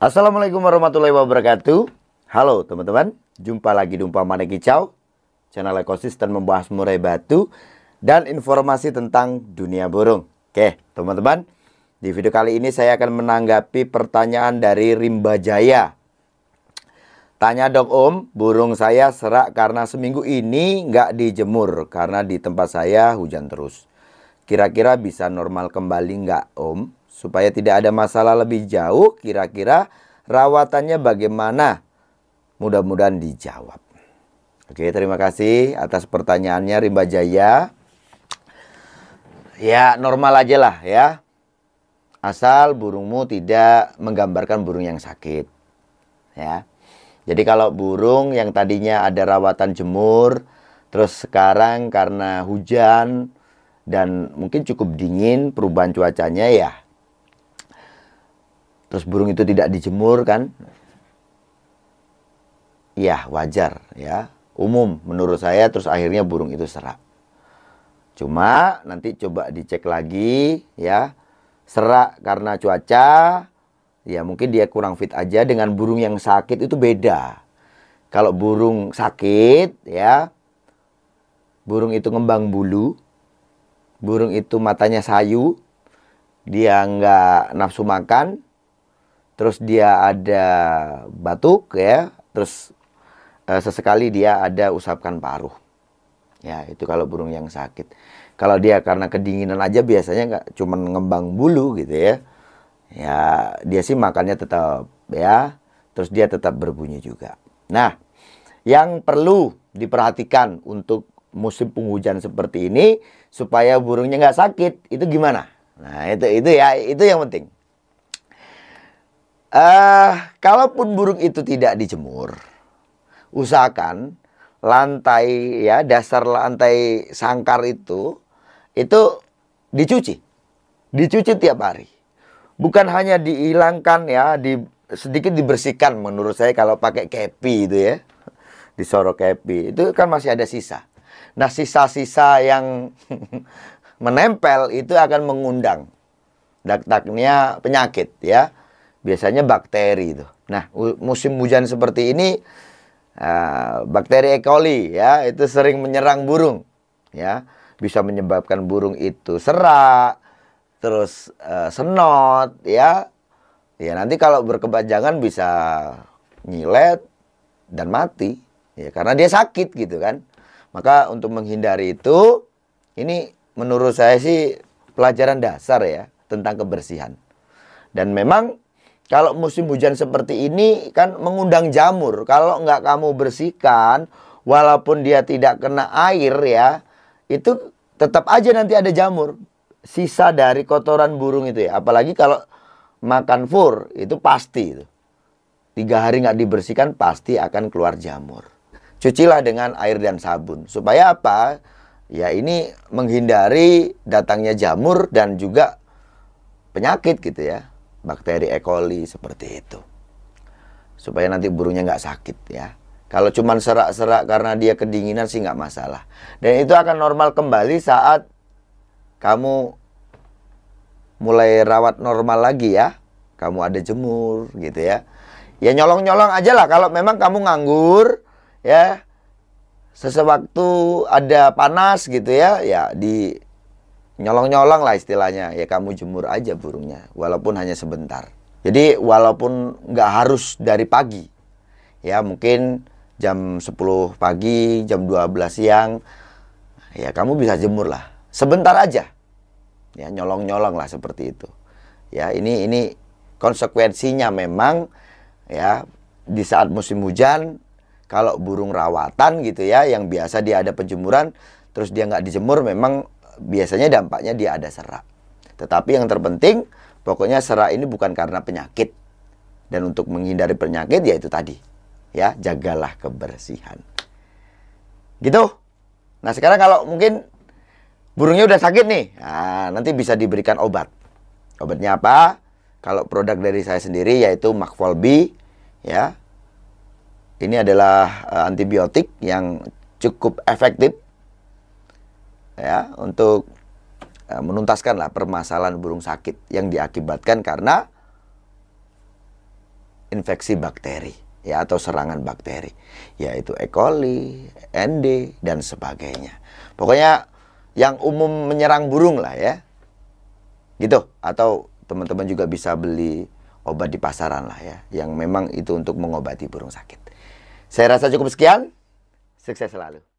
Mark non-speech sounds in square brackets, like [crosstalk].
Assalamualaikum warahmatullahi wabarakatuh. Halo teman-teman, jumpa lagi di Umpamane Kicau, channel ekosistem membahas murai batu dan informasi tentang dunia burung. Oke, teman-teman, di video kali ini saya akan menanggapi pertanyaan dari Rimba Jaya. Tanya dok om, burung saya serak karena seminggu ini nggak dijemur karena di tempat saya hujan terus. Kira-kira bisa normal kembali nggak om? supaya tidak ada masalah lebih jauh kira-kira rawatannya bagaimana mudah-mudahan dijawab oke terima kasih atas pertanyaannya Rimba Jaya ya normal aja lah ya asal burungmu tidak menggambarkan burung yang sakit ya jadi kalau burung yang tadinya ada rawatan jemur terus sekarang karena hujan dan mungkin cukup dingin perubahan cuacanya ya terus burung itu tidak dijemur kan ya wajar ya umum menurut saya terus akhirnya burung itu serak cuma nanti coba dicek lagi ya serak karena cuaca ya mungkin dia kurang fit aja dengan burung yang sakit itu beda kalau burung sakit ya burung itu ngembang bulu burung itu matanya sayu dia nggak nafsu makan terus dia ada batuk ya, terus e, sesekali dia ada usapkan paruh. Ya, itu kalau burung yang sakit. Kalau dia karena kedinginan aja biasanya nggak cuman ngembang bulu gitu ya. Ya, dia sih makannya tetap ya, terus dia tetap berbunyi juga. Nah, yang perlu diperhatikan untuk musim penghujan seperti ini supaya burungnya nggak sakit itu gimana? Nah, itu itu ya, itu yang penting. Uh, kalaupun burung itu tidak dijemur, usahakan lantai ya dasar lantai sangkar itu itu dicuci, dicuci tiap hari. Bukan hanya dihilangkan ya, di sedikit dibersihkan menurut saya kalau pakai kepi itu ya, disorok kepi itu kan masih ada sisa. Nah sisa-sisa yang [laughs] menempel itu akan mengundang dak-daknya penyakit ya biasanya bakteri itu. Nah, musim hujan seperti ini uh, bakteri E. coli ya itu sering menyerang burung ya, bisa menyebabkan burung itu serak, terus uh, senot ya. Ya nanti kalau berkepanjangan bisa nyilet dan mati ya karena dia sakit gitu kan. Maka untuk menghindari itu ini menurut saya sih pelajaran dasar ya tentang kebersihan. Dan memang kalau musim hujan seperti ini kan mengundang jamur. Kalau nggak kamu bersihkan, walaupun dia tidak kena air ya, itu tetap aja nanti ada jamur. Sisa dari kotoran burung itu ya. Apalagi kalau makan fur, itu pasti. Itu. Tiga hari nggak dibersihkan, pasti akan keluar jamur. Cucilah dengan air dan sabun. Supaya apa? Ya ini menghindari datangnya jamur dan juga penyakit gitu ya bakteri E. coli seperti itu. Supaya nanti burungnya nggak sakit ya. Kalau cuman serak-serak karena dia kedinginan sih nggak masalah. Dan itu akan normal kembali saat kamu mulai rawat normal lagi ya. Kamu ada jemur gitu ya. Ya nyolong-nyolong aja lah kalau memang kamu nganggur ya. Sesewaktu ada panas gitu ya, ya di nyolong-nyolong lah istilahnya ya kamu jemur aja burungnya walaupun hanya sebentar jadi walaupun nggak harus dari pagi ya mungkin jam 10 pagi jam 12 siang ya kamu bisa jemur lah sebentar aja ya nyolong-nyolong lah seperti itu ya ini ini konsekuensinya memang ya di saat musim hujan kalau burung rawatan gitu ya yang biasa dia ada penjemuran terus dia nggak dijemur memang biasanya dampaknya dia ada serak. Tetapi yang terpenting, pokoknya serak ini bukan karena penyakit. Dan untuk menghindari penyakit, yaitu tadi. Ya, jagalah kebersihan. Gitu. Nah, sekarang kalau mungkin burungnya udah sakit nih, nah, nanti bisa diberikan obat. Obatnya apa? Kalau produk dari saya sendiri yaitu Macfolbi, ya. Ini adalah eh, antibiotik yang cukup efektif ya untuk uh, menuntaskanlah permasalahan burung sakit yang diakibatkan karena infeksi bakteri ya atau serangan bakteri yaitu E. coli, ND dan sebagainya. Pokoknya yang umum menyerang burung lah ya. Gitu atau teman-teman juga bisa beli obat di pasaran lah ya yang memang itu untuk mengobati burung sakit. Saya rasa cukup sekian. Sukses selalu.